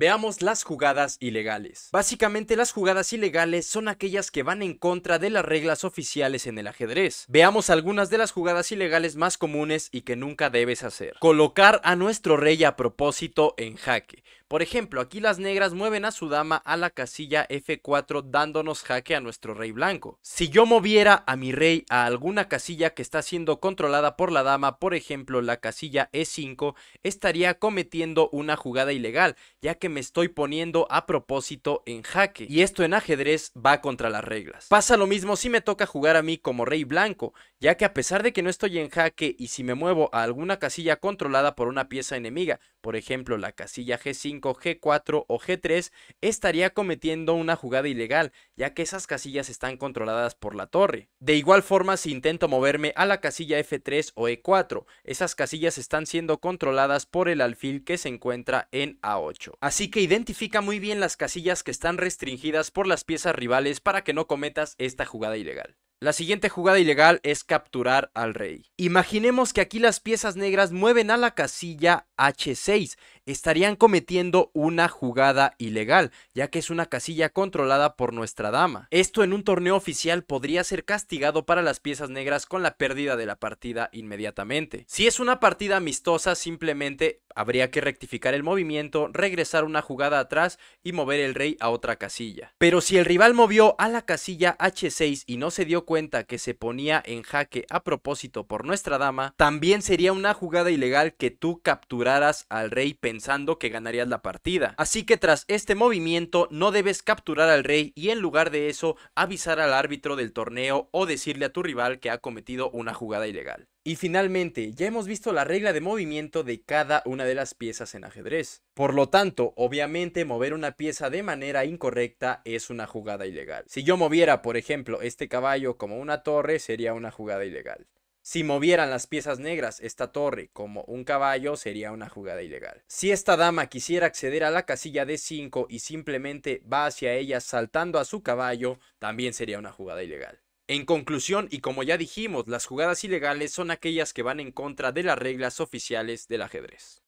Veamos las jugadas ilegales. Básicamente las jugadas ilegales son aquellas que van en contra de las reglas oficiales en el ajedrez. Veamos algunas de las jugadas ilegales más comunes y que nunca debes hacer. Colocar a nuestro rey a propósito en jaque. Por ejemplo, aquí las negras mueven a su dama a la casilla F4 dándonos jaque a nuestro rey blanco. Si yo moviera a mi rey a alguna casilla que está siendo controlada por la dama, por ejemplo la casilla E5, estaría cometiendo una jugada ilegal, ya que me estoy poniendo a propósito en jaque. Y esto en ajedrez va contra las reglas. Pasa lo mismo si me toca jugar a mí como rey blanco, ya que a pesar de que no estoy en jaque y si me muevo a alguna casilla controlada por una pieza enemiga, por ejemplo la casilla G5, G4 o G3, estaría cometiendo una jugada ilegal, ya que esas casillas están controladas por la torre. De igual forma si intento moverme a la casilla F3 o E4, esas casillas están siendo controladas por el alfil que se encuentra en A8 así que identifica muy bien las casillas que están restringidas por las piezas rivales para que no cometas esta jugada ilegal. La siguiente jugada ilegal es capturar al rey. Imaginemos que aquí las piezas negras mueven a la casilla H6, estarían cometiendo una jugada ilegal, ya que es una casilla controlada por nuestra dama. Esto en un torneo oficial podría ser castigado para las piezas negras con la pérdida de la partida inmediatamente. Si es una partida amistosa, simplemente habría que rectificar el movimiento, regresar una jugada atrás y mover el rey a otra casilla. Pero si el rival movió a la casilla H6 y no se dio cuenta que se ponía en jaque a propósito por nuestra dama, también sería una jugada ilegal que tú capturaras al rey pendiente pensando que ganarías la partida. Así que tras este movimiento no debes capturar al rey y en lugar de eso avisar al árbitro del torneo o decirle a tu rival que ha cometido una jugada ilegal. Y finalmente, ya hemos visto la regla de movimiento de cada una de las piezas en ajedrez. Por lo tanto, obviamente mover una pieza de manera incorrecta es una jugada ilegal. Si yo moviera, por ejemplo, este caballo como una torre, sería una jugada ilegal. Si movieran las piezas negras esta torre como un caballo sería una jugada ilegal. Si esta dama quisiera acceder a la casilla de 5 y simplemente va hacia ella saltando a su caballo, también sería una jugada ilegal. En conclusión, y como ya dijimos, las jugadas ilegales son aquellas que van en contra de las reglas oficiales del ajedrez.